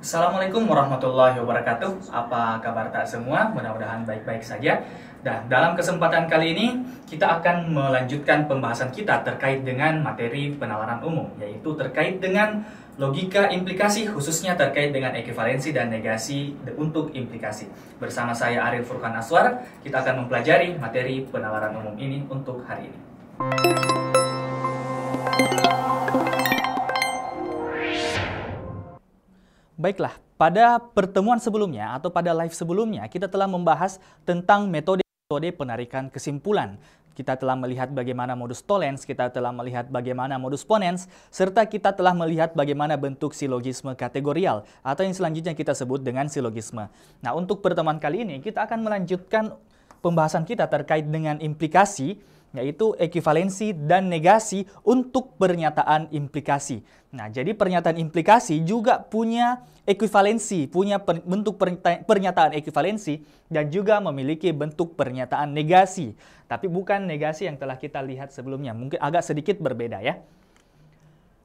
Assalamualaikum warahmatullahi wabarakatuh. Apa kabar tak semua? Mudah-mudahan baik-baik saja. Dan nah, dalam kesempatan kali ini kita akan melanjutkan pembahasan kita terkait dengan materi penalaran umum, yaitu terkait dengan logika implikasi khususnya terkait dengan ekuivalensi dan negasi untuk implikasi. Bersama saya Arif Furkan Aswar, kita akan mempelajari materi penalaran umum ini untuk hari ini. Baiklah, pada pertemuan sebelumnya atau pada live sebelumnya kita telah membahas tentang metode-metode penarikan kesimpulan. Kita telah melihat bagaimana modus tollens, kita telah melihat bagaimana modus ponens, serta kita telah melihat bagaimana bentuk silogisme kategorial atau yang selanjutnya kita sebut dengan silogisme. Nah, untuk pertemuan kali ini kita akan melanjutkan pembahasan kita terkait dengan implikasi yaitu ekuivalensi dan negasi untuk pernyataan implikasi. Nah, jadi pernyataan implikasi juga punya ekuivalensi, punya per, bentuk pernyataan, pernyataan ekuivalensi dan juga memiliki bentuk pernyataan negasi. Tapi bukan negasi yang telah kita lihat sebelumnya, mungkin agak sedikit berbeda ya.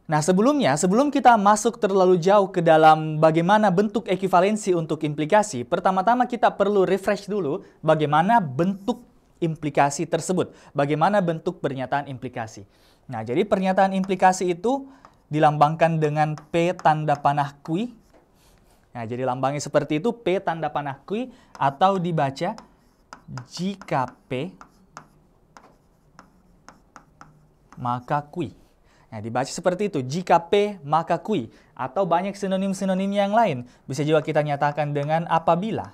Nah, sebelumnya, sebelum kita masuk terlalu jauh ke dalam bagaimana bentuk ekuivalensi untuk implikasi, pertama-tama kita perlu refresh dulu bagaimana bentuk implikasi tersebut. Bagaimana bentuk pernyataan implikasi? Nah, jadi pernyataan implikasi itu dilambangkan dengan P tanda panah kui. Nah, jadi lambangnya seperti itu, P tanda panah kui atau dibaca jika P maka kui. Nah, dibaca seperti itu, jika P maka kui. Atau banyak sinonim-sinonim yang lain. Bisa juga kita nyatakan dengan apabila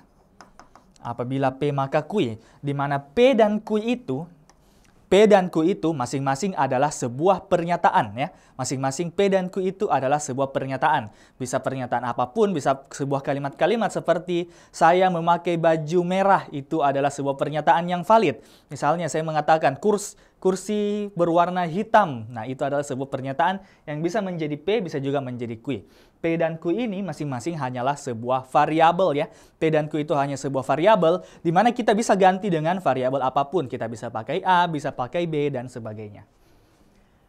apabila P maka Q, di mana P dan Q itu P dan Q itu masing-masing adalah sebuah pernyataan ya. Masing-masing P dan Q itu adalah sebuah pernyataan. Bisa pernyataan apapun, bisa sebuah kalimat-kalimat seperti saya memakai baju merah itu adalah sebuah pernyataan yang valid. Misalnya saya mengatakan kurs kursi berwarna hitam. Nah, itu adalah sebuah pernyataan yang bisa menjadi P, bisa juga menjadi Q. P dan Q ini masing-masing hanyalah sebuah variabel ya. P dan Q itu hanya sebuah variabel di mana kita bisa ganti dengan variabel apapun. Kita bisa pakai A, bisa pakai B, dan sebagainya.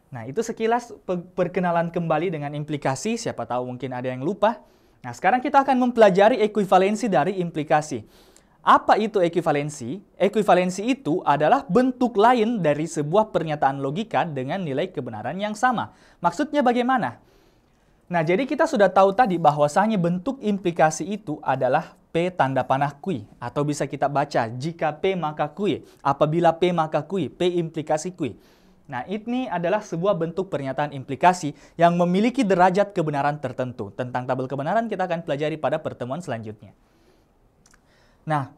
Nah, itu sekilas perkenalan kembali dengan implikasi. Siapa tahu mungkin ada yang lupa. Nah, sekarang kita akan mempelajari ekuivalensi dari implikasi. Apa itu ekuivalensi? Ekuivalensi itu adalah bentuk lain dari sebuah pernyataan logika dengan nilai kebenaran yang sama. Maksudnya bagaimana? Nah, jadi kita sudah tahu tadi bahwasanya bentuk implikasi itu adalah P tanda panah q Atau bisa kita baca, jika P maka q, Apabila P maka q, P implikasi q. Nah, ini adalah sebuah bentuk pernyataan implikasi yang memiliki derajat kebenaran tertentu. Tentang tabel kebenaran kita akan pelajari pada pertemuan selanjutnya. Nah,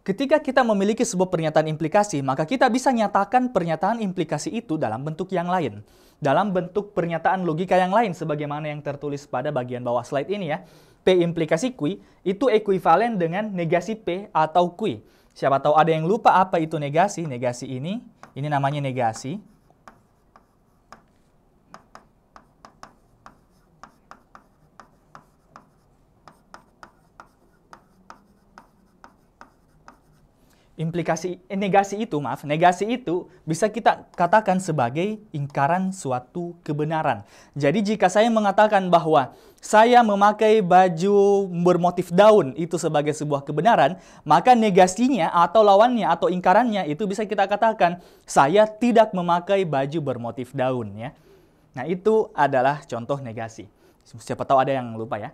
ketika kita memiliki sebuah pernyataan implikasi, maka kita bisa nyatakan pernyataan implikasi itu dalam bentuk yang lain. Dalam bentuk pernyataan logika yang lain, sebagaimana yang tertulis pada bagian bawah slide ini ya. P implikasi Q itu ekuivalen dengan negasi P atau Q. Siapa tahu ada yang lupa apa itu negasi. Negasi ini, ini namanya negasi. implikasi eh, negasi itu maaf negasi itu bisa kita katakan sebagai ingkaran suatu kebenaran. Jadi jika saya mengatakan bahwa saya memakai baju bermotif daun itu sebagai sebuah kebenaran, maka negasinya atau lawannya atau ingkarannya itu bisa kita katakan saya tidak memakai baju bermotif daun ya. Nah, itu adalah contoh negasi. Siapa tahu ada yang lupa ya.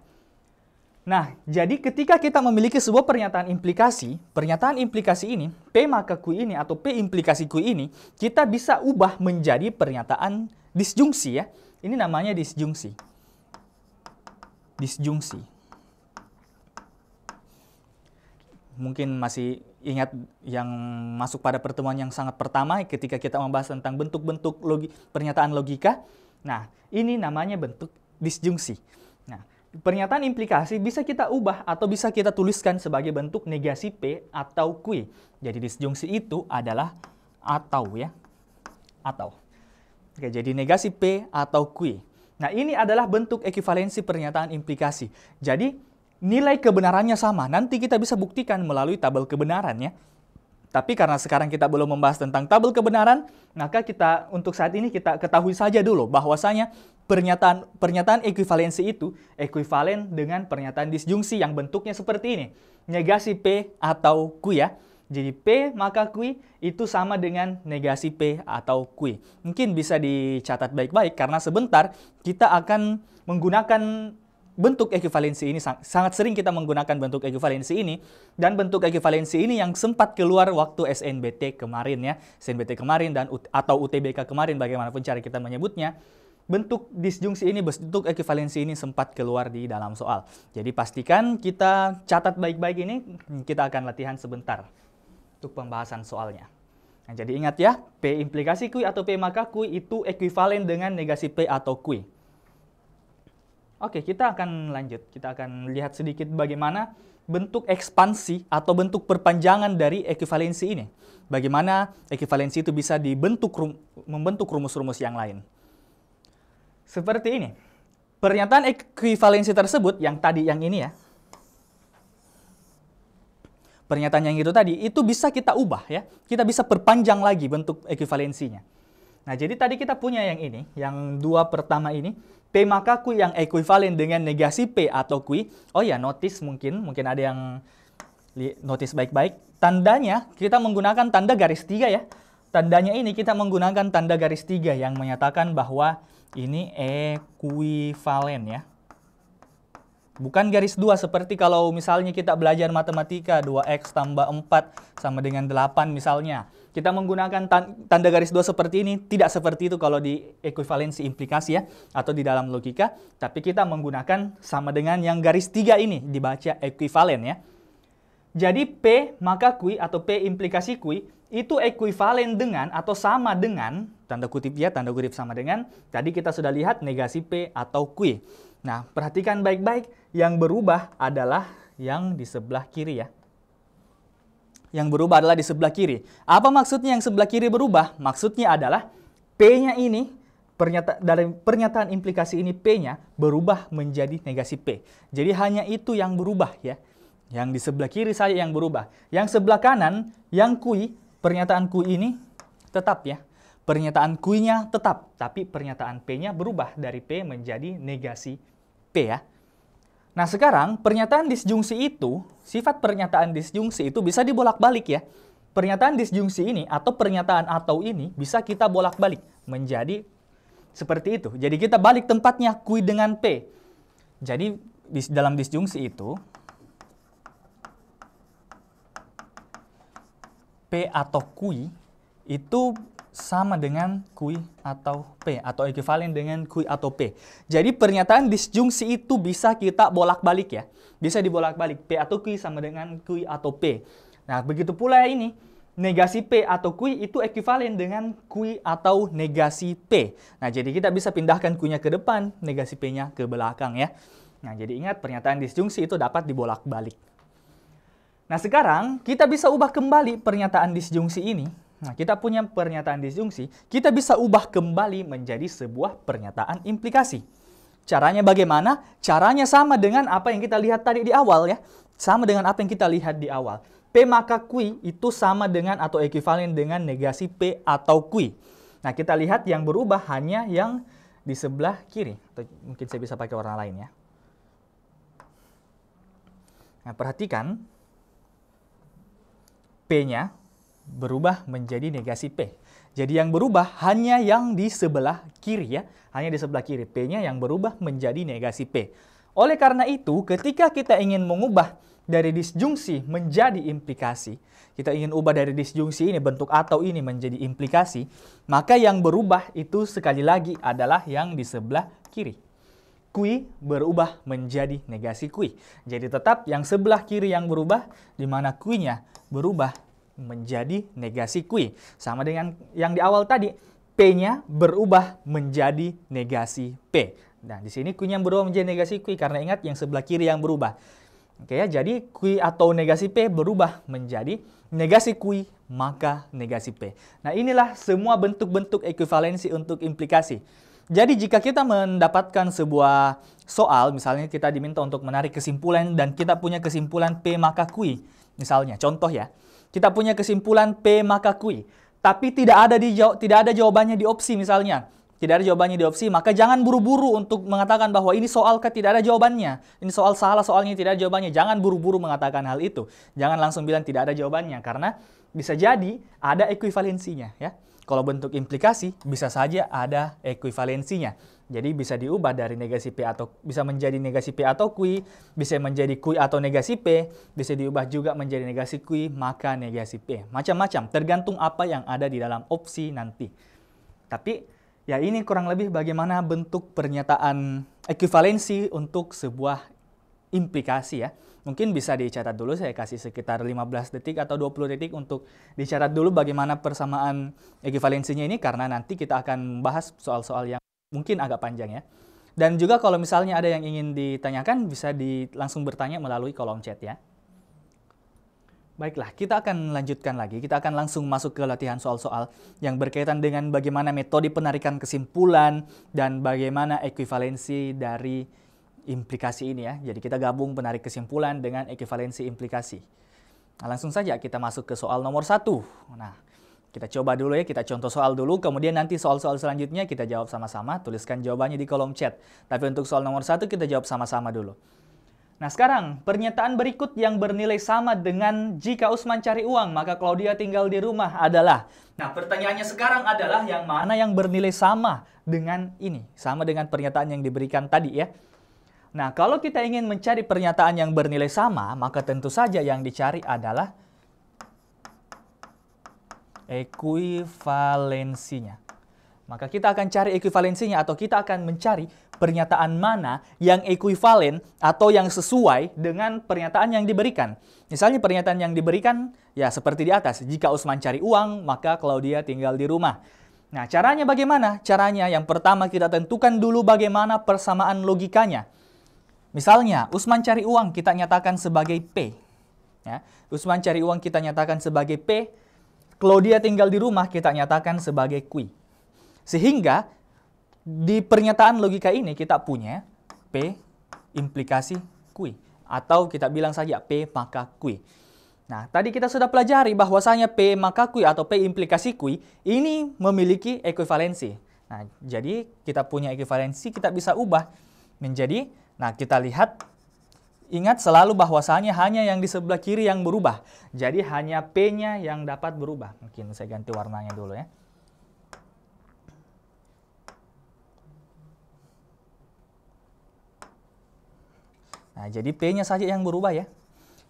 Nah, jadi ketika kita memiliki sebuah pernyataan implikasi, pernyataan implikasi ini, P maka Q ini atau P implikasi Q ini, kita bisa ubah menjadi pernyataan disjungsi ya. Ini namanya disjungsi. Disjungsi. Mungkin masih ingat yang masuk pada pertemuan yang sangat pertama ketika kita membahas tentang bentuk-bentuk logi pernyataan logika. Nah, ini namanya bentuk disjungsi. Nah, Pernyataan implikasi bisa kita ubah atau bisa kita tuliskan sebagai bentuk negasi P atau Q. Jadi disjungsi itu adalah atau ya. Atau. Oke, jadi negasi P atau Q. Nah, ini adalah bentuk ekuivalensi pernyataan implikasi. Jadi, nilai kebenarannya sama. Nanti kita bisa buktikan melalui tabel kebenarannya. Tapi karena sekarang kita belum membahas tentang tabel kebenaran, maka kita untuk saat ini kita ketahui saja dulu bahwasanya pernyataan pernyataan ekuivalensi itu ekuivalen dengan pernyataan disjungsi yang bentuknya seperti ini. Negasi P atau Q ya. Jadi P maka Q itu sama dengan negasi P atau Q. Mungkin bisa dicatat baik-baik karena sebentar kita akan menggunakan bentuk ekuivalensi ini sangat sering kita menggunakan bentuk ekuivalensi ini dan bentuk ekuivalensi ini yang sempat keluar waktu SNBT kemarin ya SNBT kemarin dan atau UTBK kemarin bagaimanapun cara kita menyebutnya bentuk disjungsi ini bentuk ekuivalensi ini sempat keluar di dalam soal jadi pastikan kita catat baik-baik ini kita akan latihan sebentar untuk pembahasan soalnya nah, jadi ingat ya P implikasi kui atau P maka kui itu ekuivalen dengan negasi P atau kui Oke, kita akan lanjut. Kita akan lihat sedikit bagaimana bentuk ekspansi atau bentuk perpanjangan dari ekuivalensi ini. Bagaimana ekuivalensi itu bisa dibentuk rum membentuk rumus-rumus yang lain. Seperti ini. Pernyataan ekuivalensi tersebut yang tadi yang ini ya. Pernyataan yang itu tadi itu bisa kita ubah ya. Kita bisa perpanjang lagi bentuk ekuivalensinya. Nah, jadi tadi kita punya yang ini, yang dua pertama ini P maka Q yang ekuivalen dengan negasi P atau Q. Oh ya, notice mungkin, mungkin ada yang notice baik-baik. Tandanya, kita menggunakan tanda garis 3 ya. Tandanya ini kita menggunakan tanda garis 3 yang menyatakan bahwa ini ekuivalen ya. Bukan garis 2 seperti kalau misalnya kita belajar matematika 2x tambah 4 sama dengan 8 misalnya. Kita menggunakan tanda garis dua seperti ini, tidak seperti itu kalau di ekuivalensi implikasi ya, atau di dalam logika, tapi kita menggunakan sama dengan yang garis tiga ini, dibaca ekuivalen ya. Jadi P maka Q atau P implikasi Q itu ekuivalen dengan atau sama dengan, tanda kutip ya, tanda kutip sama dengan, tadi kita sudah lihat negasi P atau Q. Nah, perhatikan baik-baik, yang berubah adalah yang di sebelah kiri ya yang berubah adalah di sebelah kiri. Apa maksudnya yang sebelah kiri berubah? Maksudnya adalah P-nya ini pernyata, dari pernyataan implikasi ini P-nya berubah menjadi negasi P. Jadi hanya itu yang berubah ya. Yang di sebelah kiri saya yang berubah. Yang sebelah kanan, yang kui, pernyataan kui ini tetap ya. Pernyataan kui-nya tetap, tapi pernyataan P-nya berubah dari P menjadi negasi P ya. Nah sekarang pernyataan disjungsi itu, sifat pernyataan disjungsi itu bisa dibolak-balik ya. Pernyataan disjungsi ini atau pernyataan atau ini bisa kita bolak-balik menjadi seperti itu. Jadi kita balik tempatnya kui dengan P. Jadi di dalam disjungsi itu P atau kui itu sama dengan q atau P atau ekuivalen dengan q atau P. Jadi pernyataan disjungsi itu bisa kita bolak-balik ya. Bisa dibolak-balik. P atau q sama dengan q atau P. Nah, begitu pula ini. Negasi P atau q itu ekuivalen dengan q atau negasi P. Nah, jadi kita bisa pindahkan kuinya ke depan, negasi P-nya ke belakang ya. Nah, jadi ingat pernyataan disjungsi itu dapat dibolak-balik. Nah, sekarang kita bisa ubah kembali pernyataan disjungsi ini Nah, kita punya pernyataan disjungsi, kita bisa ubah kembali menjadi sebuah pernyataan implikasi. Caranya bagaimana? Caranya sama dengan apa yang kita lihat tadi di awal ya. Sama dengan apa yang kita lihat di awal. P maka Q itu sama dengan atau ekivalen dengan negasi P atau Q. Nah, kita lihat yang berubah hanya yang di sebelah kiri. Atau mungkin saya bisa pakai warna lain ya. Nah, perhatikan P-nya berubah menjadi negasi P. Jadi yang berubah hanya yang di sebelah kiri ya. Hanya di sebelah kiri. P-nya yang berubah menjadi negasi P. Oleh karena itu, ketika kita ingin mengubah dari disjungsi menjadi implikasi, kita ingin ubah dari disjungsi ini bentuk atau ini menjadi implikasi, maka yang berubah itu sekali lagi adalah yang di sebelah kiri kui berubah menjadi negasi kui. Jadi tetap yang sebelah kiri yang berubah, di mana kuinya berubah menjadi negasi kui. Sama dengan yang di awal tadi, P-nya berubah menjadi negasi P. Nah, di sini kui yang berubah menjadi negasi kui karena ingat yang sebelah kiri yang berubah. Oke ya, jadi kui atau negasi P berubah menjadi negasi kui, maka negasi P. Nah, inilah semua bentuk-bentuk ekuivalensi untuk implikasi. Jadi jika kita mendapatkan sebuah soal, misalnya kita diminta untuk menarik kesimpulan dan kita punya kesimpulan P maka kui, misalnya, contoh ya. Kita punya kesimpulan P maka Q. Tapi tidak ada di tidak ada jawabannya di opsi misalnya. Tidak ada jawabannya di opsi, maka jangan buru-buru untuk mengatakan bahwa ini soal ke tidak ada jawabannya. Ini soal salah soalnya tidak ada jawabannya. Jangan buru-buru mengatakan hal itu. Jangan langsung bilang tidak ada jawabannya karena bisa jadi ada ekuivalensinya ya. Kalau bentuk implikasi, bisa saja ada ekuivalensinya. Jadi bisa diubah dari negasi P atau bisa menjadi negasi P atau Q, bisa menjadi Q atau negasi P, bisa diubah juga menjadi negasi Q, maka negasi P. Macam-macam, tergantung apa yang ada di dalam opsi nanti. Tapi ya ini kurang lebih bagaimana bentuk pernyataan ekuivalensi untuk sebuah implikasi ya. Mungkin bisa dicatat dulu, saya kasih sekitar 15 detik atau 20 detik untuk dicatat dulu bagaimana persamaan ekivalensinya ini karena nanti kita akan bahas soal-soal yang mungkin agak panjang ya. Dan juga kalau misalnya ada yang ingin ditanyakan bisa di, langsung bertanya melalui kolom chat ya. Baiklah, kita akan lanjutkan lagi. Kita akan langsung masuk ke latihan soal-soal yang berkaitan dengan bagaimana metode penarikan kesimpulan dan bagaimana ekuivalensi dari implikasi ini ya. Jadi kita gabung penarik kesimpulan dengan ekivalensi implikasi. Nah, langsung saja kita masuk ke soal nomor satu. Nah, kita coba dulu ya, kita contoh soal dulu, kemudian nanti soal-soal selanjutnya kita jawab sama-sama, tuliskan jawabannya di kolom chat. Tapi untuk soal nomor satu kita jawab sama-sama dulu. Nah sekarang, pernyataan berikut yang bernilai sama dengan jika Usman cari uang, maka Claudia tinggal di rumah adalah. Nah pertanyaannya sekarang adalah yang mana yang bernilai sama dengan ini, sama dengan pernyataan yang diberikan tadi ya. Nah, kalau kita ingin mencari pernyataan yang bernilai sama, maka tentu saja yang dicari adalah ekuivalensinya. Maka kita akan cari ekuivalensinya atau kita akan mencari pernyataan mana yang ekuivalen atau yang sesuai dengan pernyataan yang diberikan. Misalnya pernyataan yang diberikan ya seperti di atas, jika Usman cari uang, maka Claudia tinggal di rumah. Nah, caranya bagaimana? Caranya yang pertama kita tentukan dulu bagaimana persamaan logikanya. Misalnya, Usman cari uang kita nyatakan sebagai P. Ya, Usman cari uang kita nyatakan sebagai P. Claudia tinggal di rumah kita nyatakan sebagai Q. Sehingga di pernyataan logika ini kita punya P implikasi Q. Atau kita bilang saja P maka Q. Nah, tadi kita sudah pelajari bahwasanya P maka Q atau P implikasi Q ini memiliki ekuivalensi. Nah, jadi kita punya ekuivalensi kita bisa ubah menjadi Nah, kita lihat Ingat selalu bahwasanya hanya yang di sebelah kiri yang berubah. Jadi hanya P-nya yang dapat berubah. Mungkin saya ganti warnanya dulu ya. Nah, jadi P-nya saja yang berubah ya.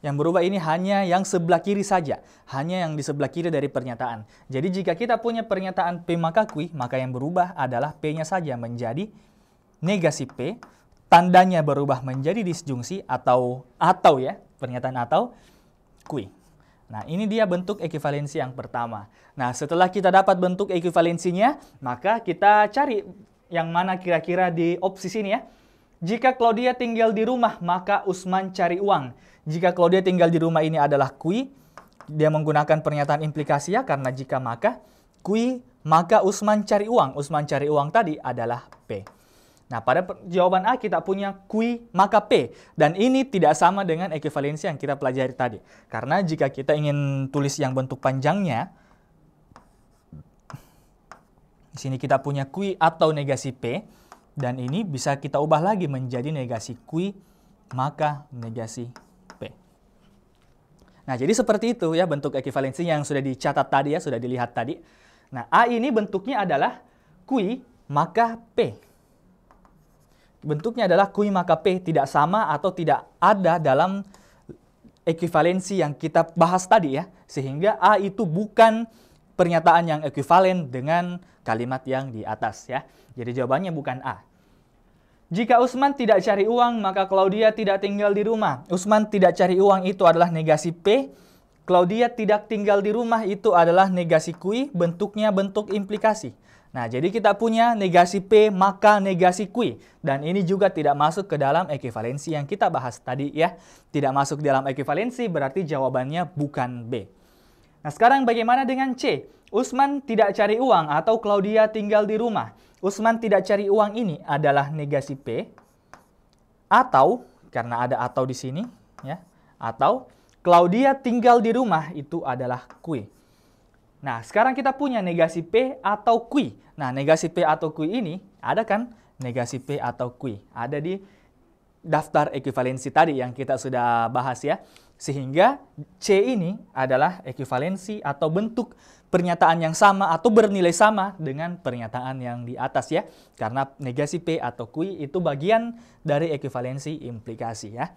Yang berubah ini hanya yang sebelah kiri saja. Hanya yang di sebelah kiri dari pernyataan. Jadi jika kita punya pernyataan P maka Q, maka yang berubah adalah P-nya saja menjadi negasi P tandanya berubah menjadi disjungsi atau atau ya, pernyataan atau kui. Nah, ini dia bentuk ekivalensi yang pertama. Nah, setelah kita dapat bentuk ekivalensinya maka kita cari yang mana kira-kira di opsi sini ya. Jika Claudia tinggal di rumah, maka Usman cari uang. Jika Claudia tinggal di rumah ini adalah kui, dia menggunakan pernyataan implikasi ya, karena jika maka, kui, maka Usman cari uang. Usman cari uang tadi adalah Nah, pada jawaban A kita punya kui maka P. Dan ini tidak sama dengan ekuivalensi yang kita pelajari tadi. Karena jika kita ingin tulis yang bentuk panjangnya, di sini kita punya kui atau negasi P. Dan ini bisa kita ubah lagi menjadi negasi kui maka negasi P. Nah, jadi seperti itu ya bentuk ekuivalensi yang sudah dicatat tadi ya, sudah dilihat tadi. Nah, A ini bentuknya adalah kui maka P bentuknya adalah kui maka P tidak sama atau tidak ada dalam ekuivalensi yang kita bahas tadi ya. Sehingga A itu bukan pernyataan yang ekuivalen dengan kalimat yang di atas ya. Jadi jawabannya bukan A. Jika Usman tidak cari uang, maka Claudia tidak tinggal di rumah. Usman tidak cari uang itu adalah negasi P. Claudia tidak tinggal di rumah itu adalah negasi kui, bentuknya bentuk implikasi. Nah, jadi kita punya negasi P maka negasi Q. Dan ini juga tidak masuk ke dalam ekuivalensi yang kita bahas tadi ya. Tidak masuk dalam ekuivalensi berarti jawabannya bukan B. Nah, sekarang bagaimana dengan C? Usman tidak cari uang atau Claudia tinggal di rumah. Usman tidak cari uang ini adalah negasi P. Atau, karena ada atau di sini, ya. Atau Claudia tinggal di rumah itu adalah Q. Nah, sekarang kita punya negasi P atau Q. Nah, negasi P atau Q ini ada kan negasi P atau Q. Ada di daftar ekuivalensi tadi yang kita sudah bahas ya. Sehingga C ini adalah ekuivalensi atau bentuk pernyataan yang sama atau bernilai sama dengan pernyataan yang di atas ya. Karena negasi P atau Q itu bagian dari ekuivalensi implikasi ya.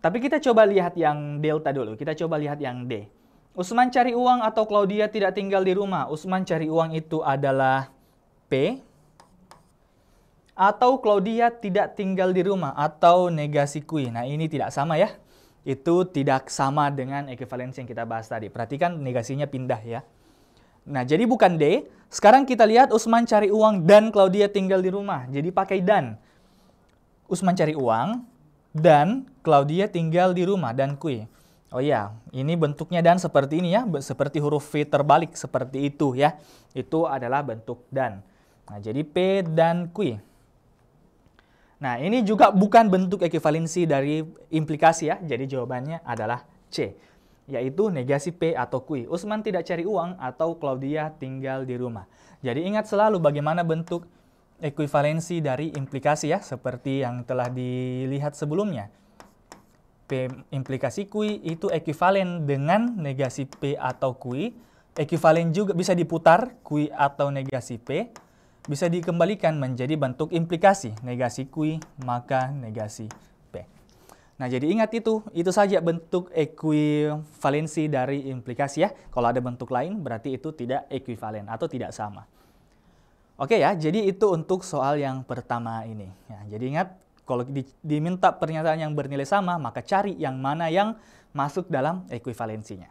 Tapi kita coba lihat yang delta dulu. Kita coba lihat yang D. Usman cari uang atau Claudia tidak tinggal di rumah. Usman cari uang itu adalah P. Atau Claudia tidak tinggal di rumah atau negasi kui. Nah ini tidak sama ya. Itu tidak sama dengan ekuivalensi yang kita bahas tadi. Perhatikan negasinya pindah ya. Nah jadi bukan D. Sekarang kita lihat Usman cari uang dan Claudia tinggal di rumah. Jadi pakai dan. Usman cari uang dan Claudia tinggal di rumah dan kui. Oh iya, ini bentuknya dan seperti ini ya, seperti huruf V terbalik seperti itu ya. Itu adalah bentuk dan. Nah, jadi P dan Q. Nah, ini juga bukan bentuk ekivalensi dari implikasi ya. Jadi jawabannya adalah C, yaitu negasi P atau Q. Usman tidak cari uang atau Claudia tinggal di rumah. Jadi ingat selalu bagaimana bentuk ekuivalensi dari implikasi ya, seperti yang telah dilihat sebelumnya. P implikasi Q itu ekuivalen dengan negasi P atau Q. Ekuivalen juga bisa diputar Q atau negasi P. Bisa dikembalikan menjadi bentuk implikasi negasi Q maka negasi P. Nah jadi ingat itu, itu saja bentuk ekuivalensi dari implikasi ya. Kalau ada bentuk lain berarti itu tidak ekuivalen atau tidak sama. Oke ya, jadi itu untuk soal yang pertama ini. Ya, jadi ingat kalau di, diminta pernyataan yang bernilai sama, maka cari yang mana yang masuk dalam ekuivalensinya.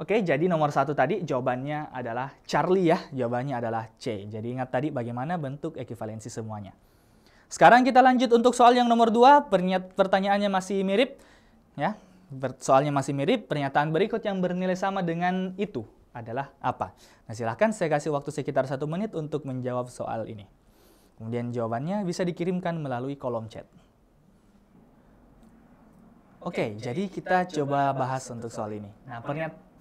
Oke, jadi nomor satu tadi jawabannya adalah Charlie ya, jawabannya adalah C. Jadi ingat tadi bagaimana bentuk ekuivalensi semuanya. Sekarang kita lanjut untuk soal yang nomor dua, pertanyaannya masih mirip. ya Soalnya masih mirip, pernyataan berikut yang bernilai sama dengan itu adalah apa? Nah silahkan saya kasih waktu sekitar satu menit untuk menjawab soal ini. Kemudian jawabannya bisa dikirimkan melalui kolom chat. Oke, okay, jadi kita coba bahas untuk soal ini. Nah,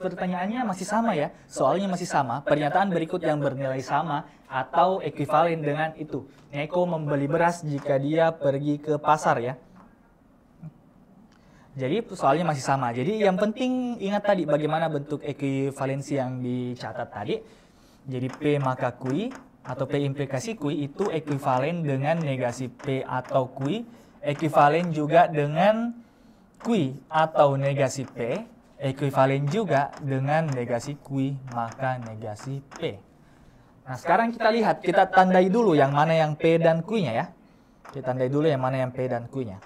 pertanyaannya masih sama ya, ya? soalnya masih sama. Pernyataan berikut yang bernilai sama atau ekuivalen dengan itu. Neko membeli beras jika dia pergi ke pasar ya. ya. Jadi soalnya masih sama. Jadi yang penting ingat tadi bagaimana bentuk ekuivalensi yang dicatat tadi. Jadi P maka QI atau P implikasi Q itu ekuivalen dengan negasi P atau Q, ekuivalen juga dengan Q atau negasi P, ekuivalen juga dengan negasi Q, maka negasi P. Nah, sekarang kita lihat, kita tandai dulu yang mana yang P dan Q-nya ya. Kita tandai dulu yang mana yang P dan Q-nya.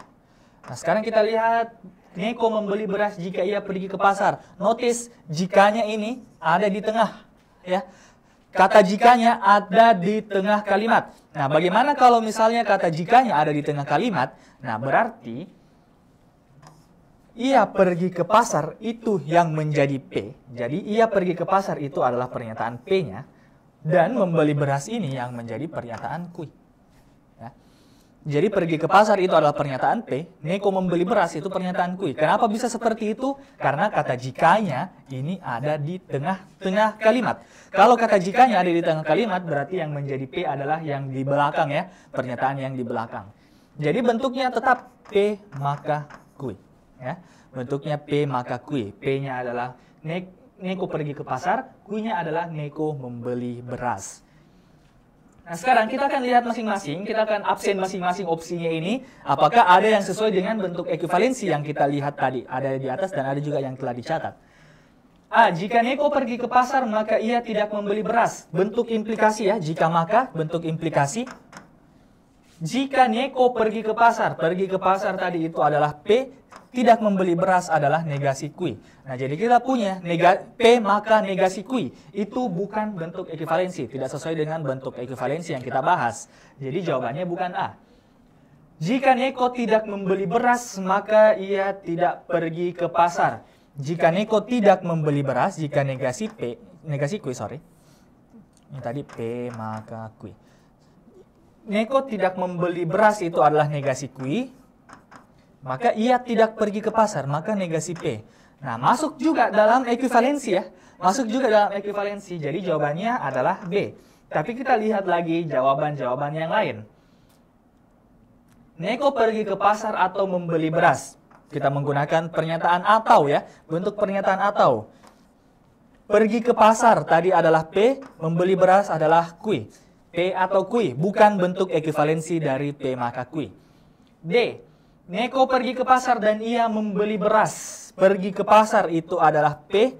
Nah, sekarang kita lihat Neko membeli beras jika ia pergi ke pasar. Notice jikanya ini ada di tengah ya kata jikanya ada di tengah kalimat. Nah, bagaimana kalau misalnya kata jikanya ada di tengah kalimat? Nah, berarti ia pergi ke pasar itu yang menjadi P. Jadi, ia pergi ke pasar itu adalah pernyataan P-nya. Dan membeli beras ini yang menjadi pernyataan kuih. Jadi pergi ke pasar itu adalah pernyataan P, Neko membeli beras itu pernyataan q. Kenapa bisa seperti itu? Karena kata jikanya ini ada di tengah-tengah kalimat. Kalau kata jikanya ada di tengah kalimat, berarti yang menjadi P adalah yang di belakang ya, pernyataan yang di belakang. Jadi bentuknya tetap P maka q. Ya. Bentuknya P maka q. P-nya adalah Neko pergi ke pasar, Q-nya adalah Neko membeli beras. Nah, sekarang kita akan lihat masing-masing, kita akan absen masing-masing opsinya ini, apakah ada yang sesuai dengan bentuk ekuivalensi yang kita lihat tadi, ada di atas dan ada juga yang telah dicatat. A. Jika Neko pergi ke pasar, maka ia tidak membeli beras. Bentuk implikasi ya, jika maka, bentuk implikasi jika Neko pergi ke pasar, pergi ke pasar tadi itu adalah P, tidak membeli beras adalah negasi kui. Nah, jadi kita punya nega, P maka negasi kui. Itu bukan bentuk ekuivalensi, tidak sesuai dengan bentuk ekuivalensi yang kita bahas. Jadi jawabannya bukan A. Jika Neko tidak membeli beras, maka ia tidak pergi ke pasar. Jika Neko tidak membeli beras, jika negasi P, negasi kui, sorry. Ini tadi P maka kui. Neko tidak membeli beras itu adalah negasi q, maka ia tidak pergi ke pasar, maka negasi P. Nah, masuk juga dalam ekuivalensi ya. Masuk juga dalam ekuivalensi. Jadi jawabannya adalah B. Tapi kita lihat lagi jawaban-jawaban yang lain. Neko pergi ke pasar atau membeli beras. Kita menggunakan pernyataan atau ya, bentuk pernyataan atau. Pergi ke pasar tadi adalah P, membeli beras adalah q. P atau kui bukan bentuk ekuivalensi dari P maka kui. D. Neko pergi ke pasar dan ia membeli beras. Pergi ke pasar itu adalah P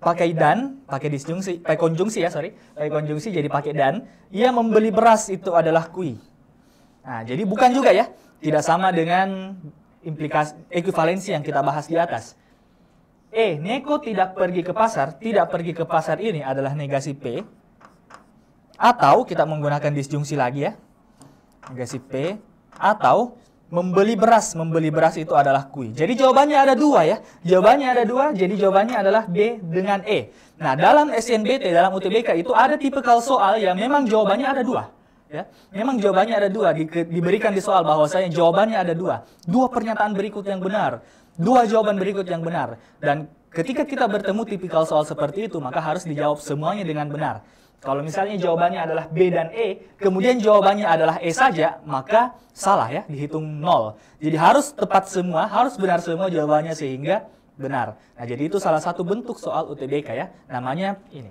pakai dan, pakai disjungsi, pakai konjungsi ya, sorry. Pakai konjungsi jadi pakai dan. Ia membeli beras itu adalah kui. Nah, jadi bukan juga ya. Tidak sama dengan implikasi ekuivalensi yang kita bahas di atas. E. Neko tidak pergi ke pasar, tidak pergi ke pasar ini adalah negasi P atau kita menggunakan disjungsi lagi ya. Negasi P. Atau membeli beras. Membeli beras itu adalah kui. Jadi jawabannya ada dua ya. Jawabannya ada dua, jadi jawabannya adalah B dengan E. Nah, dalam SNBT, dalam UTBK itu ada tipe kal soal yang memang jawabannya ada dua. Ya, memang jawabannya ada dua, di, diberikan di soal bahwa saya jawabannya ada dua. Dua pernyataan berikut yang benar, dua jawaban berikut yang benar. Dan ketika kita bertemu tipikal soal seperti itu, maka harus dijawab semuanya dengan benar. Kalau misalnya jawabannya adalah B dan E, kemudian jawabannya adalah E saja, maka salah ya, dihitung 0. Jadi harus tepat semua, harus benar semua jawabannya sehingga benar. Nah, jadi itu salah satu bentuk soal UTBK ya, namanya ini.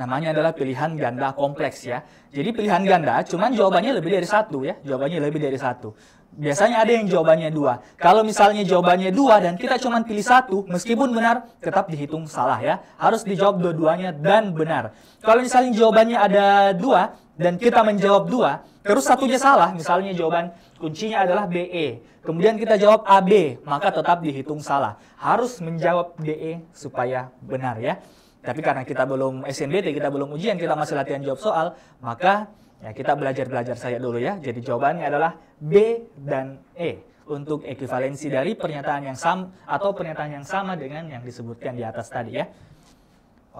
namanya adalah pilihan ganda kompleks ya. ya. Jadi pilihan ganda, cuman jawabannya lebih dari satu ya, jawabannya lebih dari satu. Biasanya ada yang jawabannya dua. Kalau misalnya jawabannya dua dan kita cuma pilih satu, meskipun benar, tetap dihitung salah ya. Harus dijawab dua-duanya dan benar. Kalau misalnya jawabannya ada dua dan kita menjawab dua, terus satunya salah, misalnya jawaban kuncinya adalah BE. Kemudian kita jawab AB, maka tetap dihitung salah. Harus menjawab DE supaya benar ya. Tapi karena kita belum SNBT, kita belum ujian, kita masih latihan jawab soal, maka ya kita belajar-belajar saya dulu ya. Jadi jawabannya adalah B dan E untuk ekuivalensi dari pernyataan yang sama atau pernyataan yang sama dengan yang disebutkan di atas tadi ya.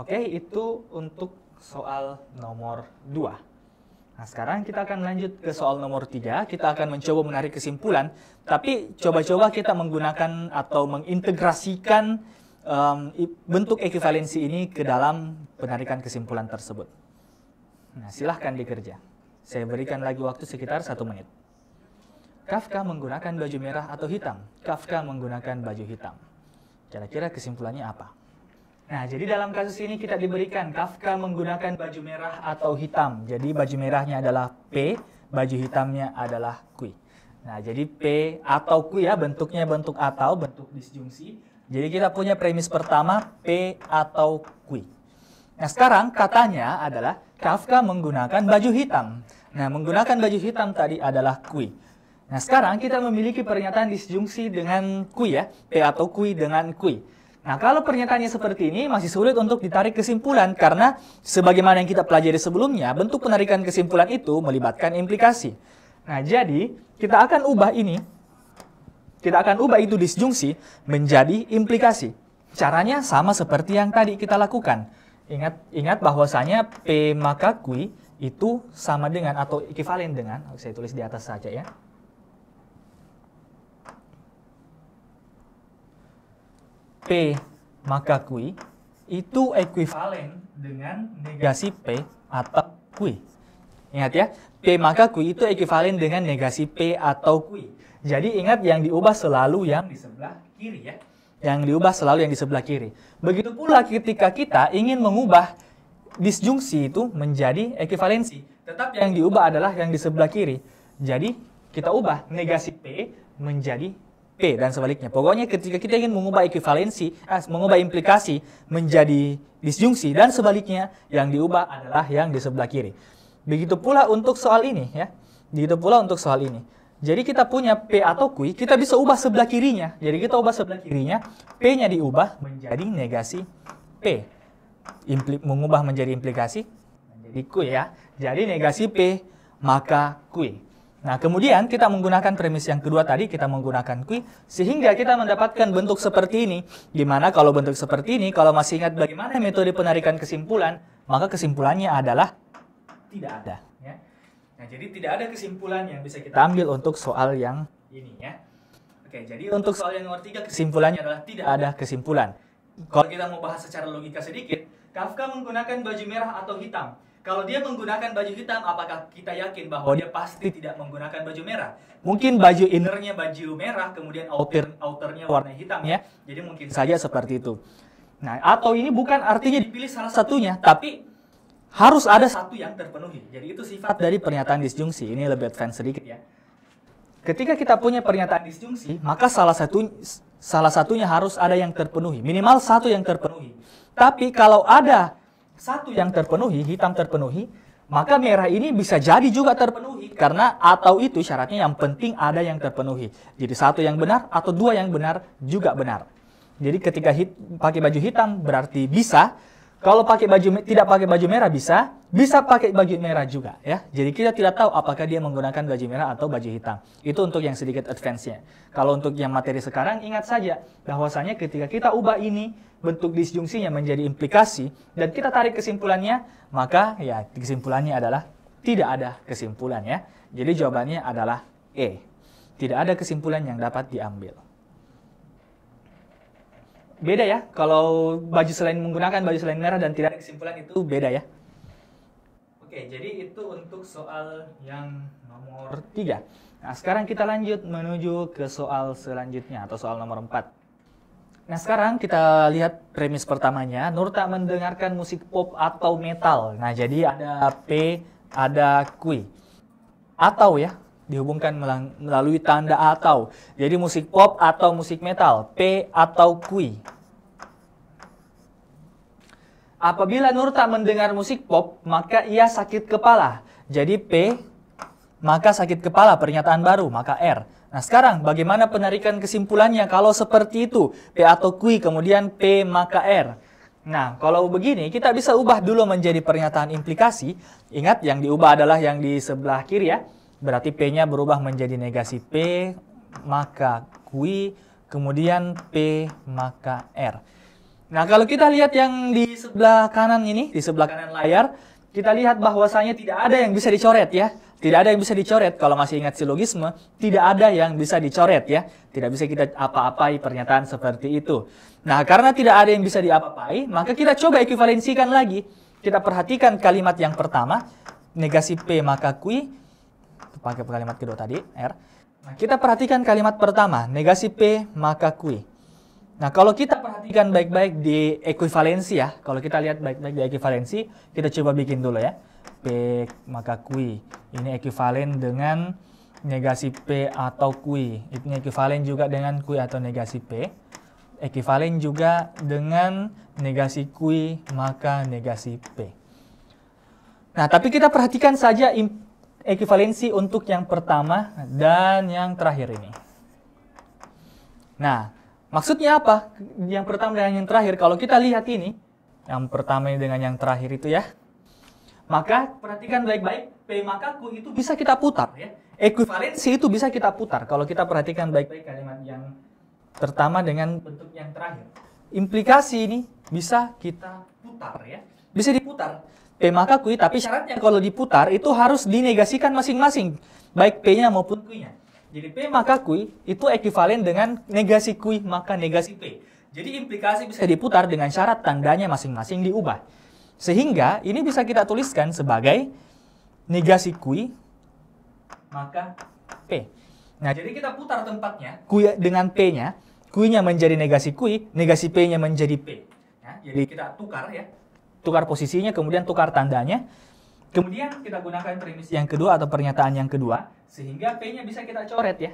Oke, itu untuk soal nomor 2. Nah, sekarang kita akan lanjut ke soal nomor 3. Kita akan mencoba menarik kesimpulan, tapi coba-coba kita menggunakan atau mengintegrasikan um, bentuk ekivalensi ini ke dalam penarikan kesimpulan tersebut. Nah, silahkan dikerja. Saya berikan lagi waktu sekitar satu menit. Kafka menggunakan baju merah atau hitam. Kafka menggunakan baju hitam. Kira-kira kesimpulannya apa? Nah, jadi dalam kasus ini kita diberikan Kafka menggunakan baju merah atau hitam. Jadi baju merahnya adalah P, baju hitamnya adalah Q. Nah, jadi P atau Q ya bentuknya bentuk atau bentuk disjungsi jadi kita punya premis pertama P atau Q. Nah sekarang katanya adalah Kafka menggunakan baju hitam. Nah menggunakan baju hitam tadi adalah Q. Nah sekarang kita memiliki pernyataan disjungsi dengan Q ya, P atau Q dengan Q. Nah kalau pernyataannya seperti ini masih sulit untuk ditarik kesimpulan karena sebagaimana yang kita pelajari sebelumnya, bentuk penarikan kesimpulan itu melibatkan implikasi. Nah jadi kita akan ubah ini tidak akan ubah itu disjungsi menjadi implikasi. Caranya sama seperti yang tadi kita lakukan. Ingat ingat bahwasanya P maka Q itu sama dengan atau ekivalen dengan, saya tulis di atas saja ya. P maka Q itu ekuivalen dengan negasi P atau Q. Ingat ya, P maka Q itu ekuivalen dengan negasi P atau Q. Jadi ingat yang diubah selalu yang di sebelah kiri ya. Yang diubah selalu yang di sebelah kiri. Begitu pula ketika kita ingin mengubah disjungsi itu menjadi ekivalensi. Tetap yang diubah adalah yang di sebelah kiri. Jadi kita ubah negasi P menjadi P dan sebaliknya. Pokoknya ketika kita ingin mengubah ekivalensi, eh, mengubah implikasi menjadi disjungsi dan sebaliknya, yang diubah adalah yang di sebelah kiri. Begitu pula untuk soal ini ya. Begitu pula untuk soal ini. Jadi kita punya P atau Q, kita bisa ubah sebelah kirinya. Jadi kita ubah sebelah kirinya, P-nya diubah menjadi negasi P. Impli mengubah menjadi implikasi menjadi Q ya. Jadi negasi P, maka Q. Nah, kemudian kita menggunakan premis yang kedua tadi, kita menggunakan Q, sehingga kita mendapatkan bentuk seperti ini. Gimana kalau bentuk seperti ini, kalau masih ingat bagaimana metode penarikan kesimpulan, maka kesimpulannya adalah tidak ada. Nah, jadi tidak ada kesimpulan yang bisa kita ambil untuk soal yang ini ya. Oke, jadi untuk, soal yang nomor tiga kesimpulannya adalah tidak ada kesimpulan. Kalau kita mau bahas secara logika sedikit, Kafka menggunakan baju merah atau hitam. Kalau dia menggunakan baju hitam, apakah kita yakin bahwa oh, dia pasti tidak menggunakan baju merah? Mungkin baju innernya baju merah, kemudian outer outernya warna hitam ya. Jadi mungkin saja seperti itu. Nah, atau ini bukan artinya dipilih salah satunya, tapi harus ada satu yang terpenuhi. Jadi itu sifat dari pernyataan disjungsi. Ini lebih advance sedikit ya. Ketika kita punya pernyataan disjungsi, maka salah satu salah satunya harus ada yang terpenuhi. Minimal satu yang terpenuhi. Tapi kalau ada satu yang terpenuhi, hitam terpenuhi, maka merah ini bisa jadi juga terpenuhi karena atau itu syaratnya yang penting ada yang terpenuhi. Jadi satu yang benar atau dua yang benar juga benar. Jadi ketika hit, pakai baju hitam berarti bisa, kalau pakai baju tidak pakai baju merah bisa, bisa pakai baju merah juga ya. Jadi kita tidak tahu apakah dia menggunakan baju merah atau baju hitam. Itu untuk yang sedikit advance-nya. Kalau untuk yang materi sekarang ingat saja bahwasanya ketika kita ubah ini bentuk disjungsinya menjadi implikasi dan kita tarik kesimpulannya, maka ya kesimpulannya adalah tidak ada kesimpulan ya. Jadi jawabannya adalah E. Tidak ada kesimpulan yang dapat diambil beda ya kalau baju selain menggunakan baju selain merah dan tidak ada kesimpulan itu beda ya oke jadi itu untuk soal yang nomor tiga nah sekarang kita lanjut menuju ke soal selanjutnya atau soal nomor empat nah sekarang kita lihat premis pertamanya Nur tak mendengarkan musik pop atau metal nah jadi ada P ada Q atau ya dihubungkan melalui tanda atau. Jadi musik pop atau musik metal, P atau kui. Apabila Nur tak mendengar musik pop, maka ia sakit kepala. Jadi P, maka sakit kepala pernyataan baru, maka R. Nah sekarang bagaimana penarikan kesimpulannya kalau seperti itu? P atau kui, kemudian P maka R. Nah, kalau begini kita bisa ubah dulu menjadi pernyataan implikasi. Ingat yang diubah adalah yang di sebelah kiri ya berarti P-nya berubah menjadi negasi P, maka Q, kemudian P, maka R. Nah, kalau kita lihat yang di sebelah kanan ini, di sebelah kanan layar, kita lihat bahwasanya tidak ada yang bisa dicoret ya. Tidak ada yang bisa dicoret. Kalau masih ingat silogisme, tidak ada yang bisa dicoret ya. Tidak bisa kita apa-apai pernyataan seperti itu. Nah, karena tidak ada yang bisa diapa-apai, maka kita coba ekuivalensikan lagi. Kita perhatikan kalimat yang pertama, negasi P maka Q, pakai kalimat kedua tadi, R. Kita perhatikan kalimat pertama, negasi P maka Q. Nah, kalau kita perhatikan baik-baik di ekuivalensi ya, kalau kita lihat baik-baik di ekuivalensi, kita coba bikin dulu ya. P maka Q. Ini ekuivalen dengan negasi P atau Q. Ini ekuivalen juga dengan Q atau negasi P. Ekuivalen juga dengan negasi Q maka negasi P. Nah, tapi kita perhatikan saja ekuivalensi untuk yang pertama dan yang terakhir ini. Nah, maksudnya apa? Yang pertama dengan yang terakhir, kalau kita lihat ini, yang pertama dengan yang terakhir itu ya, maka perhatikan baik-baik, P maka Q itu bisa kita putar ya. Ekuivalensi itu bisa kita putar kalau kita perhatikan baik-baik kalimat yang pertama dengan bentuk yang terakhir. Implikasi ini bisa kita putar ya. Bisa diputar. P eh, maka Q tapi syaratnya kalau diputar itu harus dinegasikan masing-masing baik p-nya maupun q-nya. Jadi p maka Q itu ekivalen dengan negasi Q maka negasi p. Jadi implikasi bisa diputar dengan syarat tandanya masing-masing diubah. Sehingga ini bisa kita tuliskan sebagai negasi Q maka p. Nah, jadi kita putar tempatnya Q dengan p-nya, Q nya menjadi negasi Q negasi p-nya menjadi p. Ya, jadi kita tukar ya tukar posisinya, kemudian tukar tandanya. Kemudian kita gunakan premis yang kedua atau pernyataan yang kedua, sehingga P-nya bisa kita coret ya.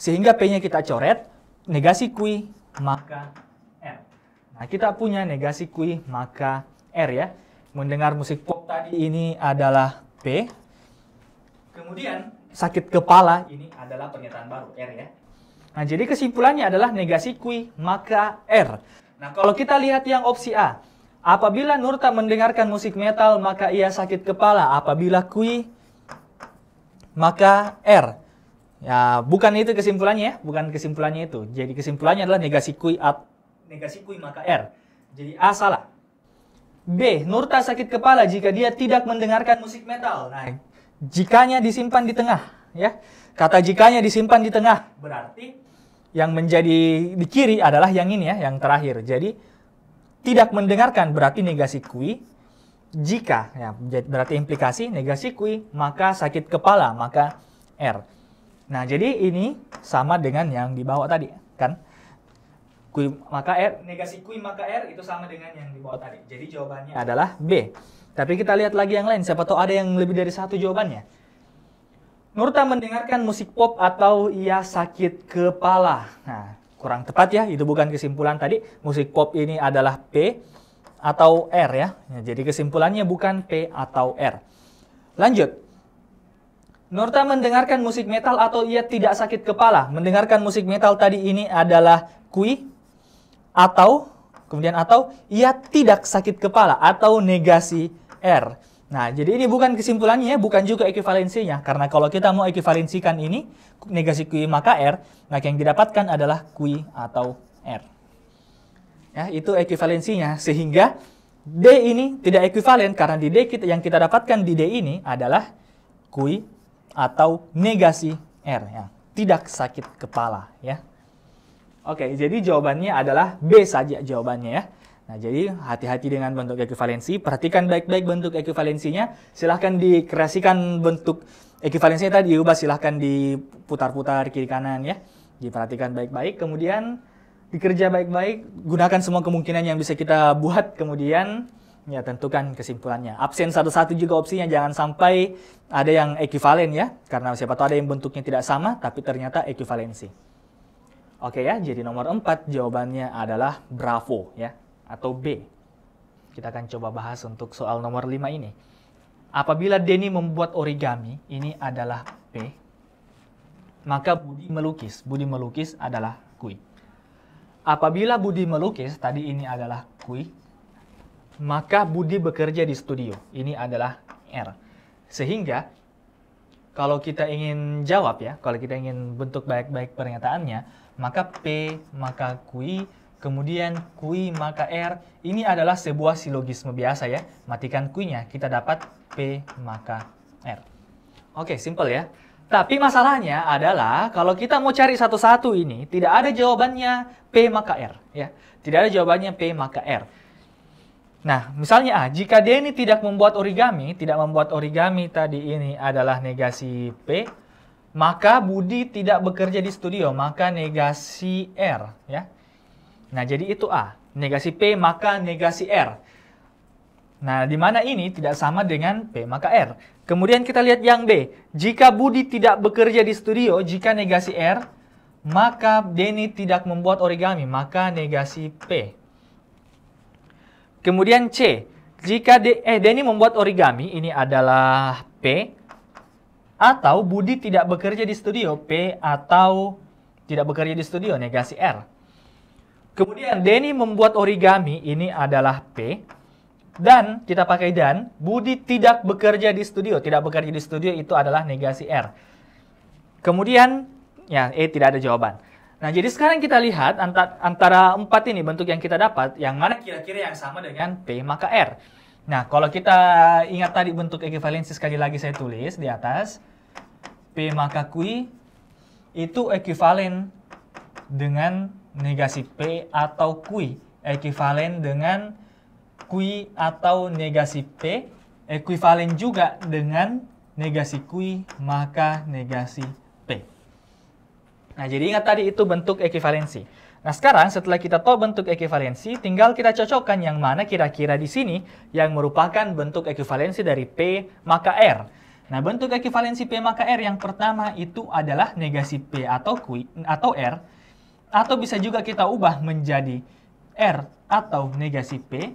Sehingga P-nya kita coret, negasi kui maka R. Nah, kita punya negasi kui maka R ya. Mendengar musik pop tadi ini adalah P. Kemudian sakit kepala ini adalah pernyataan baru R ya. Nah, jadi kesimpulannya adalah negasi kui maka R. Nah, kalau kita lihat yang opsi A, Apabila Nurta mendengarkan musik metal, maka ia sakit kepala. Apabila kui, maka R. Ya, bukan itu kesimpulannya ya, bukan kesimpulannya itu. Jadi kesimpulannya adalah negasi kui at negasi kui maka R. Jadi A salah. B. Nurta sakit kepala jika dia tidak mendengarkan musik metal. Nah, jikanya disimpan di tengah, ya. Kata jikanya disimpan di tengah berarti yang menjadi di kiri adalah yang ini ya, yang terakhir. Jadi tidak mendengarkan berarti negasi kui. Jika ya berarti implikasi negasi kui maka sakit kepala maka r. Nah, jadi ini sama dengan yang dibawa tadi, kan? Kui maka R, negasi kui maka R itu sama dengan yang dibawa tadi. Jadi jawabannya adalah B. Tapi kita lihat lagi yang lain, siapa tahu ada yang lebih dari satu jawabannya. Nurta mendengarkan musik pop atau ia sakit kepala. Nah, kurang tepat ya, itu bukan kesimpulan tadi. Musik pop ini adalah P atau R ya. ya jadi kesimpulannya bukan P atau R. Lanjut. Norta mendengarkan musik metal atau ia tidak sakit kepala. Mendengarkan musik metal tadi ini adalah kui atau kemudian atau ia tidak sakit kepala atau negasi R. Nah, jadi ini bukan kesimpulannya, bukan juga ekuivalensinya. Karena kalau kita mau ekuivalensikan ini, negasi QI maka R, maka yang didapatkan adalah QI atau R. Ya, itu ekuivalensinya. Sehingga D ini tidak ekuivalen, karena di D kita, yang kita dapatkan di D ini adalah QI atau negasi R. Ya. Tidak sakit kepala. ya. Oke, jadi jawabannya adalah B saja jawabannya ya. Nah, jadi hati-hati dengan bentuk ekuivalensi, perhatikan baik-baik bentuk ekuivalensinya. Silahkan dikreasikan bentuk ekuivalensinya tadi, diubah silahkan diputar-putar kiri kanan ya. Diperhatikan baik-baik, kemudian dikerja baik-baik, gunakan semua kemungkinan yang bisa kita buat, kemudian ya tentukan kesimpulannya. Absen satu-satu juga opsinya, jangan sampai ada yang ekivalen ya, karena siapa tahu ada yang bentuknya tidak sama, tapi ternyata ekuivalensi. Oke ya, jadi nomor empat jawabannya adalah bravo ya atau B. Kita akan coba bahas untuk soal nomor 5 ini. Apabila Denny membuat origami, ini adalah P, maka Budi melukis. Budi melukis adalah kui. Apabila Budi melukis, tadi ini adalah kui, maka Budi bekerja di studio. Ini adalah R. Sehingga kalau kita ingin jawab ya, kalau kita ingin bentuk baik-baik pernyataannya, maka P, maka kui, Kemudian kui maka R er, ini adalah sebuah silogisme biasa ya. Matikan q-nya kita dapat P maka R. Oke, simple ya. Tapi masalahnya adalah kalau kita mau cari satu-satu ini tidak ada jawabannya P maka R ya. Tidak ada jawabannya P maka R. Nah, misalnya A, ah, jika D ini tidak membuat origami, tidak membuat origami tadi ini adalah negasi P, maka Budi tidak bekerja di studio, maka negasi R ya. Nah, jadi itu A. Negasi P maka negasi R. Nah, di mana ini tidak sama dengan P maka R. Kemudian kita lihat yang B. Jika Budi tidak bekerja di studio, jika negasi R, maka Denny tidak membuat origami, maka negasi P. Kemudian C. Jika De eh, Denny membuat origami, ini adalah P. Atau Budi tidak bekerja di studio, P. Atau tidak bekerja di studio, negasi R. Kemudian Denny membuat origami, ini adalah P. Dan kita pakai dan, Budi tidak bekerja di studio. Tidak bekerja di studio itu adalah negasi R. Kemudian, ya E tidak ada jawaban. Nah, jadi sekarang kita lihat antara, empat ini bentuk yang kita dapat, yang mana kira-kira yang sama dengan P maka R. Nah, kalau kita ingat tadi bentuk ekuivalensi sekali lagi saya tulis di atas. P maka Q itu ekuivalen dengan negasi P atau Q ekivalen dengan Q atau negasi P ekuivalen juga dengan negasi Q maka negasi P. Nah, jadi ingat tadi itu bentuk ekuivalensi. Nah, sekarang setelah kita tahu bentuk ekuivalensi, tinggal kita cocokkan yang mana kira-kira di sini yang merupakan bentuk ekuivalensi dari P maka R. Nah, bentuk ekuivalensi P maka R yang pertama itu adalah negasi P atau Q atau R atau bisa juga kita ubah menjadi R atau negasi P.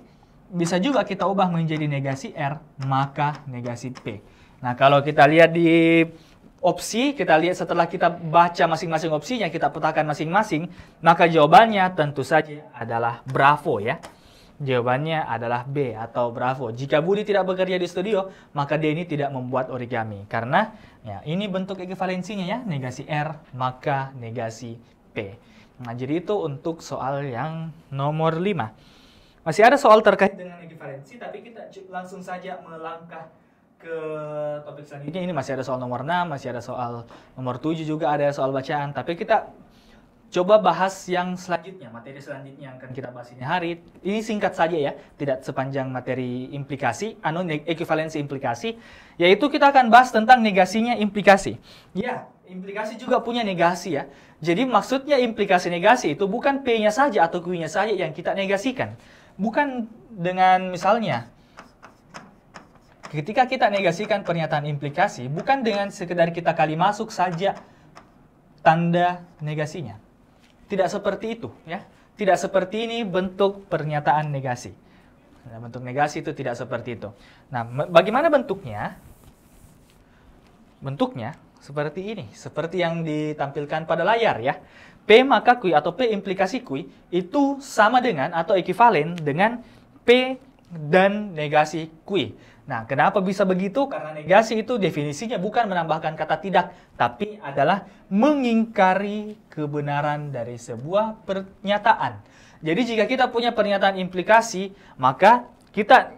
Bisa juga kita ubah menjadi negasi R, maka negasi P. Nah, kalau kita lihat di opsi, kita lihat setelah kita baca masing-masing opsinya, kita petakan masing-masing, maka jawabannya tentu saja adalah bravo ya. Jawabannya adalah B atau bravo. Jika Budi tidak bekerja di studio, maka dia ini tidak membuat origami. Karena ya, ini bentuk ekuivalensinya ya, negasi R, maka negasi P. Nah, jadi itu untuk soal yang nomor 5. Masih ada soal terkait dengan ekuivalensi tapi kita langsung saja melangkah ke topik selanjutnya. Ini masih ada soal nomor 6, masih ada soal nomor 7 juga ada soal bacaan, tapi kita coba bahas yang selanjutnya, materi selanjutnya yang akan kita bahas ini hari. Ini singkat saja ya, tidak sepanjang materi implikasi, anu ekuivalensi implikasi, yaitu kita akan bahas tentang negasinya implikasi. Ya, implikasi juga punya negasi ya. Jadi maksudnya implikasi negasi itu bukan P-nya saja atau Q-nya saja yang kita negasikan. Bukan dengan misalnya, ketika kita negasikan pernyataan implikasi, bukan dengan sekedar kita kali masuk saja tanda negasinya tidak seperti itu, ya. Tidak seperti ini bentuk pernyataan negasi. Nah, bentuk negasi itu tidak seperti itu. Nah, bagaimana bentuknya? Bentuknya seperti ini, seperti yang ditampilkan pada layar ya. P maka kui atau P implikasi kui itu sama dengan atau ekivalen dengan P dan negasi kui. Nah, kenapa bisa begitu? Karena negasi itu definisinya bukan menambahkan kata tidak, tapi adalah mengingkari kebenaran dari sebuah pernyataan. Jadi jika kita punya pernyataan implikasi, maka kita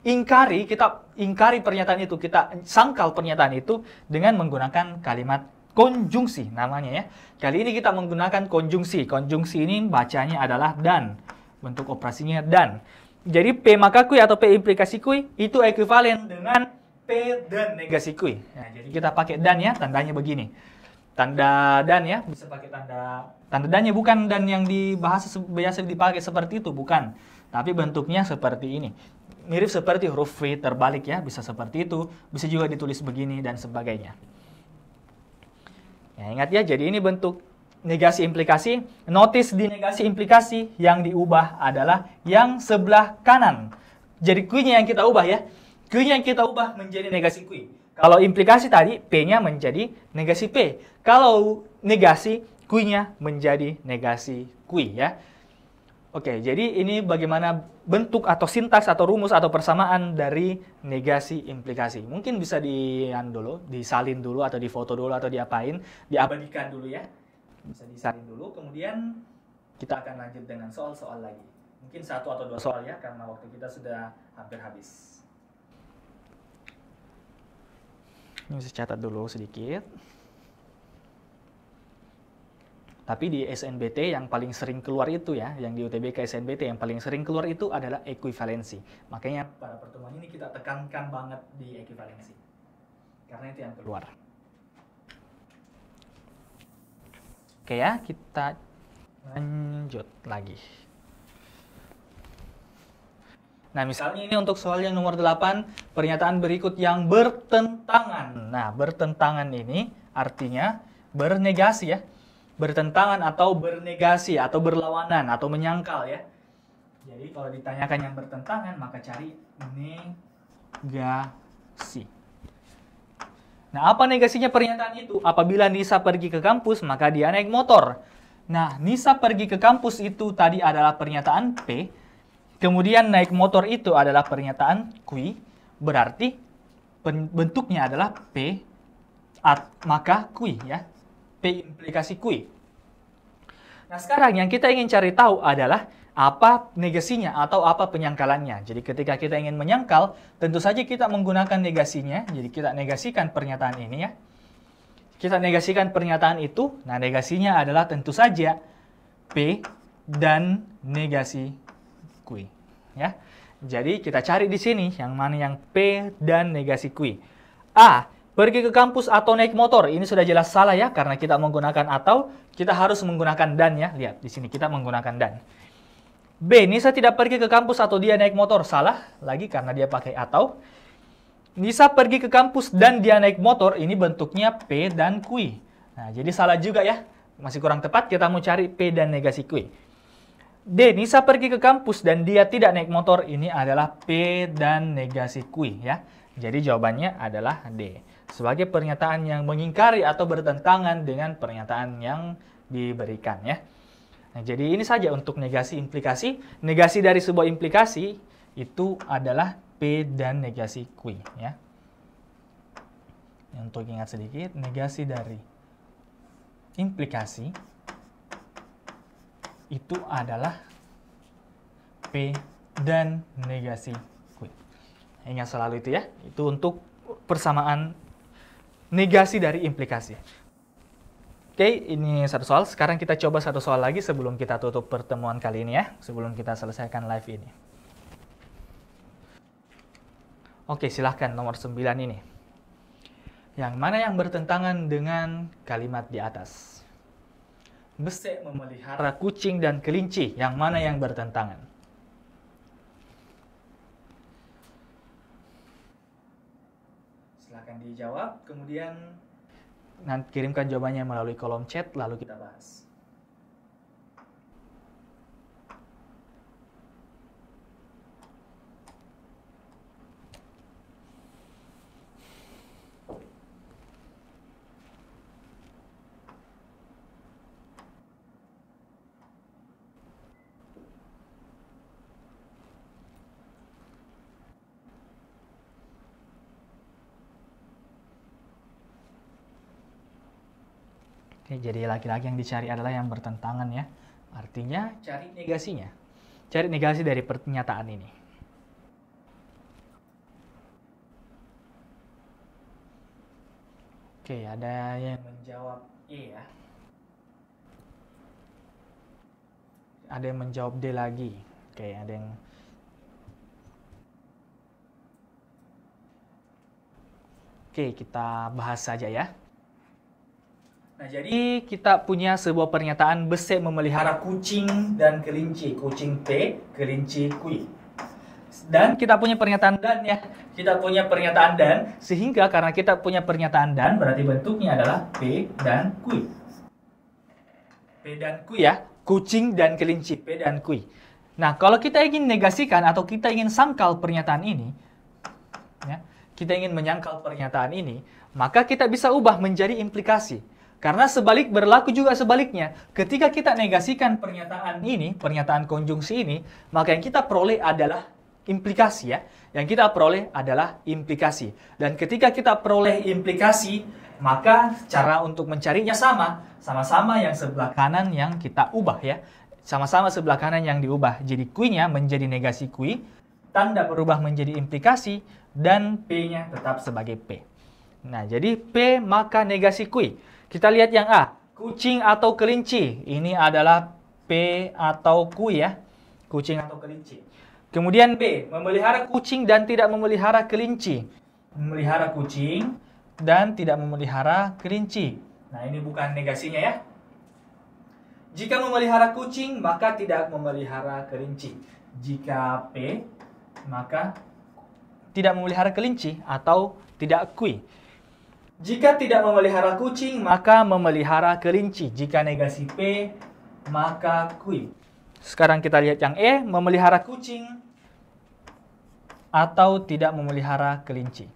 ingkari, kita ingkari pernyataan itu, kita sangkal pernyataan itu dengan menggunakan kalimat konjungsi namanya ya. Kali ini kita menggunakan konjungsi. Konjungsi ini bacanya adalah dan. Bentuk operasinya dan. Jadi P maka kui atau P implikasi kui itu ekuivalen dengan P dan negasi kui. Nah, jadi kita pakai dan ya, tandanya begini. Tanda dan ya, bisa pakai tanda tanda dannya bukan dan yang dibahas biasa dipakai seperti itu, bukan. Tapi bentuknya seperti ini. Mirip seperti huruf V terbalik ya, bisa seperti itu, bisa juga ditulis begini dan sebagainya. Ya, ingat ya, jadi ini bentuk negasi implikasi, notice di negasi implikasi yang diubah adalah yang sebelah kanan. Jadi Q-nya yang kita ubah ya. Q-nya yang kita ubah menjadi negasi Q. Kalau implikasi tadi, P-nya menjadi negasi P. Kalau negasi, Q-nya menjadi negasi Q ya. Oke, jadi ini bagaimana bentuk atau sintaks atau rumus atau persamaan dari negasi implikasi. Mungkin bisa di dulu, disalin dulu atau difoto dulu atau diapain, diabadikan dulu ya bisa disalin dulu kemudian kita akan lanjut dengan soal-soal lagi mungkin satu atau dua soal ya karena waktu kita sudah hampir habis ini saya catat dulu sedikit tapi di SNBT yang paling sering keluar itu ya, yang di UTBK SNBT yang paling sering keluar itu adalah ekuivalensi. Makanya pada pertemuan ini kita tekankan banget di ekuivalensi. Karena itu yang keluar. Oke ya, kita lanjut lagi. Nah, misalnya ini untuk soal yang nomor 8, pernyataan berikut yang bertentangan. Nah, bertentangan ini artinya bernegasi ya. Bertentangan atau bernegasi atau berlawanan atau menyangkal ya. Jadi kalau ditanyakan yang bertentangan maka cari negasi. Nah, apa negasinya pernyataan itu? Apabila Nisa pergi ke kampus, maka dia naik motor. Nah, Nisa pergi ke kampus itu tadi adalah pernyataan P. Kemudian naik motor itu adalah pernyataan Q. Berarti bentuknya adalah P at, maka Q ya. P implikasi Q. Nah, sekarang yang kita ingin cari tahu adalah apa negasinya atau apa penyangkalannya. Jadi ketika kita ingin menyangkal, tentu saja kita menggunakan negasinya. Jadi kita negasikan pernyataan ini ya. Kita negasikan pernyataan itu. Nah, negasinya adalah tentu saja P dan negasi Q. Ya. Jadi kita cari di sini yang mana yang P dan negasi Q. A, pergi ke kampus atau naik motor. Ini sudah jelas salah ya karena kita menggunakan atau kita harus menggunakan dan ya. Lihat di sini kita menggunakan dan. B. Nisa tidak pergi ke kampus atau dia naik motor. Salah lagi karena dia pakai atau. Nisa pergi ke kampus dan dia naik motor. Ini bentuknya P dan Q. Nah, jadi salah juga ya. Masih kurang tepat. Kita mau cari P dan negasi Q. D. Nisa pergi ke kampus dan dia tidak naik motor. Ini adalah P dan negasi Q ya. Jadi jawabannya adalah D. Sebagai pernyataan yang mengingkari atau bertentangan dengan pernyataan yang diberikan ya. Nah, jadi ini saja untuk negasi implikasi. Negasi dari sebuah implikasi itu adalah P dan negasi Q ya. Untuk ingat sedikit, negasi dari implikasi itu adalah P dan negasi Q. Ingat selalu itu ya. Itu untuk persamaan negasi dari implikasi. Oke, ini satu soal. Sekarang kita coba satu soal lagi sebelum kita tutup pertemuan kali ini ya, sebelum kita selesaikan live ini. Oke, silahkan nomor 9 ini. Yang mana yang bertentangan dengan kalimat di atas? Besek memelihara kucing dan kelinci, yang mana yang bertentangan? Silahkan dijawab, kemudian nanti kirimkan jawabannya melalui kolom chat lalu kita bahas. Jadi laki-laki yang dicari adalah yang bertentangan ya. Artinya cari negasinya. Cari negasi dari pernyataan ini. Oke, ada yang menjawab E ya. Ada yang menjawab D lagi. Oke, ada yang Oke, kita bahas saja ya. Nah, jadi kita punya sebuah pernyataan besek memelihara kucing dan kelinci. Kucing P, kelinci q Dan kita punya pernyataan dan ya. Kita punya pernyataan dan sehingga karena kita punya pernyataan dan berarti bentuknya adalah P dan q P dan q ya, ya, kucing dan kelinci P dan q Nah, kalau kita ingin negasikan atau kita ingin sangkal pernyataan ini, ya, kita ingin menyangkal pernyataan ini, maka kita bisa ubah menjadi implikasi. Karena sebalik berlaku juga sebaliknya. Ketika kita negasikan pernyataan ini, pernyataan konjungsi ini, maka yang kita peroleh adalah implikasi ya. Yang kita peroleh adalah implikasi. Dan ketika kita peroleh implikasi, maka cara untuk mencarinya sama. Sama-sama yang sebelah kanan yang kita ubah ya. Sama-sama sebelah kanan yang diubah. Jadi q-nya menjadi negasi kui, tanda berubah menjadi implikasi, dan P-nya tetap sebagai P. Nah, jadi P maka negasi kui. Kita lihat yang A. Kucing atau kelinci. Ini adalah P atau q ya. Kucing atau kelinci. Kemudian B. Memelihara kucing dan tidak memelihara kelinci. Memelihara kucing dan tidak memelihara kelinci. Nah ini bukan negasinya ya. Jika memelihara kucing, maka tidak memelihara kelinci. Jika P, maka tidak memelihara kelinci atau tidak kui. Jika tidak memelihara kucing, maka memelihara kelinci. Jika negasi P, maka kui. Sekarang kita lihat yang E, memelihara kucing atau tidak memelihara kelinci.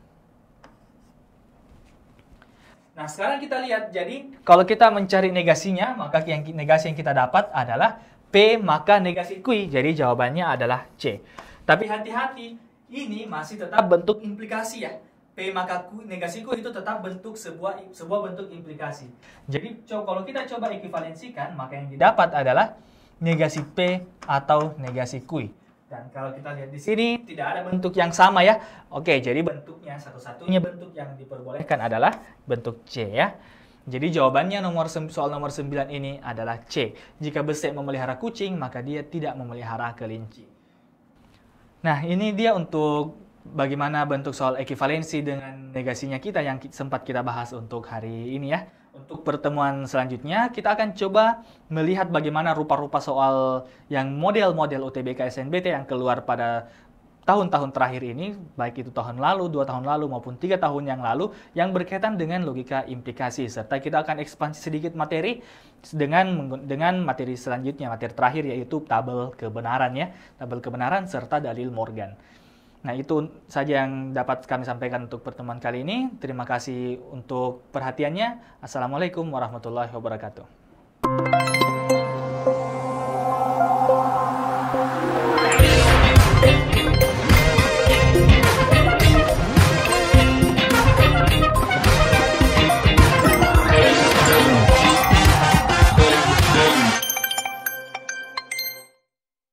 Nah, sekarang kita lihat. Jadi, kalau kita mencari negasinya, maka yang negasi yang kita dapat adalah P, maka negasi kui. Jadi, jawabannya adalah C. Tapi hati-hati, ini masih tetap bentuk implikasi ya. P maka Q, negasi itu tetap bentuk sebuah sebuah bentuk implikasi. Jadi kalau kita coba ekuivalensikan, maka yang didapat adalah negasi P atau negasi Q. Dan kalau kita lihat di sini tidak ada bentuk yang sama ya. Oke, jadi bentuknya satu-satunya iya. bentuk yang diperbolehkan adalah bentuk C ya. Jadi jawabannya nomor soal nomor 9 ini adalah C. Jika besek memelihara kucing, maka dia tidak memelihara kelinci. Nah, ini dia untuk bagaimana bentuk soal ekivalensi dengan negasinya kita yang sempat kita bahas untuk hari ini ya. Untuk pertemuan selanjutnya kita akan coba melihat bagaimana rupa-rupa soal yang model-model UTBK SNBT yang keluar pada tahun-tahun terakhir ini, baik itu tahun lalu, dua tahun lalu, maupun tiga tahun yang lalu, yang berkaitan dengan logika implikasi. Serta kita akan ekspansi sedikit materi dengan dengan materi selanjutnya, materi terakhir yaitu tabel kebenaran ya, tabel kebenaran serta dalil Morgan. Nah, itu saja yang dapat kami sampaikan untuk pertemuan kali ini. Terima kasih untuk perhatiannya. Assalamualaikum warahmatullahi wabarakatuh.